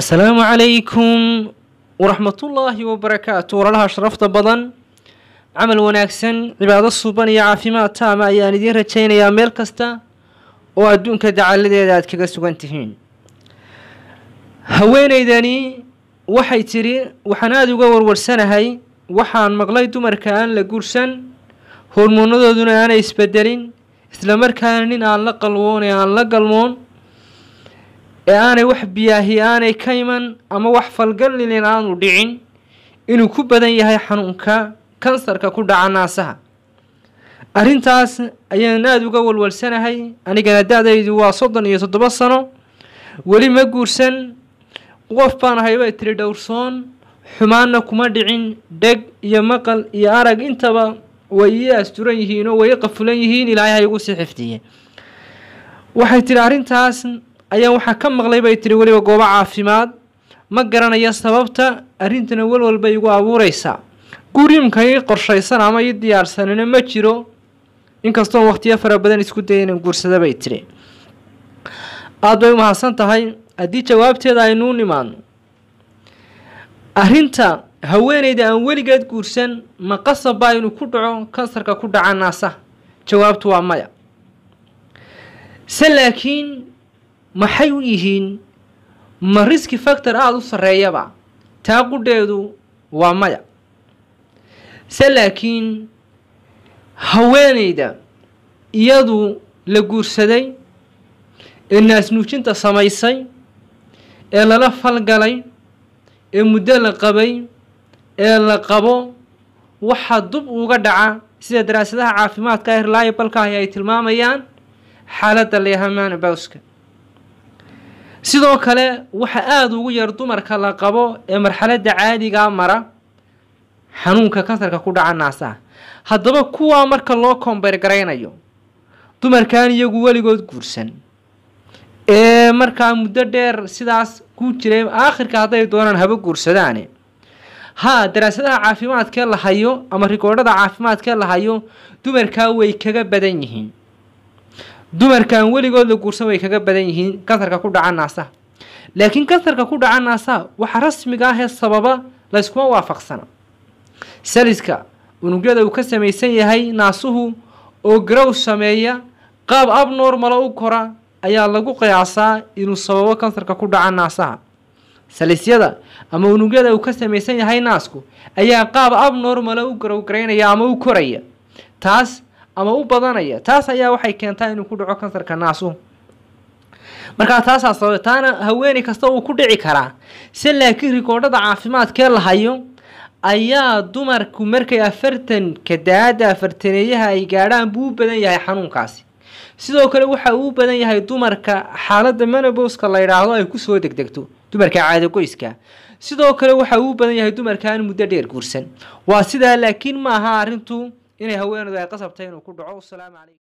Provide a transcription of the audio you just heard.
asalaamu calaykum waraxmatullaahi wabarakaatu waralaha sharafta badan camal wanaagsan cibaado suuban iyo caafimaad taama ayaan idiin rajaynayaa meel kasta oo adduunka dacaladeeda aad kaga sugan tihiin haweenaydani waxay tidhi waxaan aada uga warwarsanahay waxaan maqlay dumarka aan la guursan hormoonnadooduna aanay isbedelin islamarkaana nin aan la qalwoon ee aan la galmoon ee aanay wax biyaahi aanay ka iman ama wax falgalilin aanu dhicin inuu ku badan yahay xanuunka kansarka ku dhaca naasaha arrintaas ayaan aada uga walwalsanahay anigana da-daydu waa soddon iyo toddoba sano weli ma guursan qof baan ahay tiri dhowrsoon xumaanna kuma dhicin dheg iyo maqal iyo arag intaba way ii asturan yihiin oo way i qafulan yihiin ilaahay ha igu sii xifdiye waxay tihi arrintaas ayaa waxaa ka maqlay bay tihi weliba goobo caafimaad ma garanaya sababta arrintana bay igu abuureysaa guur ii qorshaysan ama ii diyaarsanina ma jiro inkastoon wakhtiyo fara badan isku daya inaan guursada bay tihi aada bay u mahadsan tahay haddii jawaabteeda aynuu nimaadno arrinta haweeneyda aan weligeed guursan ma qasabba inuu ku dhaco kansarka ku dhaca naasaha jawaabtu waa maya se laakiin maxay u yihiin ma riski factor aada u sarreeyaba taa qudheedu waa maya se laakiin haweenayda iyadu la guursaday ee naasnuujinta samaysay ee lala falgalay ee muddo la qabay ee la qabo waxaa dub uga dhaca sida daraasadaha caafimaadka airliabalkahi ay tilmaamayaan xaaladda lehaman sidoo kale waxaa aada ugu yar dumarka la qabo ee marxaladda caadigaa ah mara xanuunka kansarka ku dhaca naasaha haddaba kuwaa marka loo kombeergaraynayo dumarkaan iyagu weligood guursan ee markaa muddo dheer sidaas ku jiray aakhirka hadday doonaan haba guursadaane haa daraasadaha caafimaadkee la hayo ama rigoodhada caafimaadkee la hayo dumarkaa way kaga badan yihiin dumarkan la guursan way kaga badan yihiin kansarka ku dhaca naasaha laakiin kansarka ku dhaca naasaha waxaa rasmiga ahee sababa layskuma waafaqsana saliska unugyada uu ka samaysan yahay naasuhu oo garow sameeya qaab abnormala u kora ayaa lagu qiyaasaa inuu sababo kansarka ku dhaca naasaha salisyada ama unugyada uu ka samaysan yahay naasku ayaa qaab abnormala u garowgaraynaya ama u koraya taas ama u badanaya taas ayaa waxay keentaa inuu ku dhaco kansarka naasu markaa taasaa sabab taana haweeney kasta uu ku dhici karaa se laakiin rikoodhada caafimaadkee la hayo ayaa dumarku markay afartanka da afartaneeyaha ay gaadhaan buu u badan yahay xanuunkaasi sidoo kale waxa uu badan yahay dumarka xaalada menoboska la yidhaahdo ay kusoo degdegto dumarka caadagoyska sidoo kale waxa uu badan yahay dumarka aan muddo dheer guursan waa sidaa laakiin maaha arintu إني هواين ذا قصبتين وكل دعوة السلام عليكم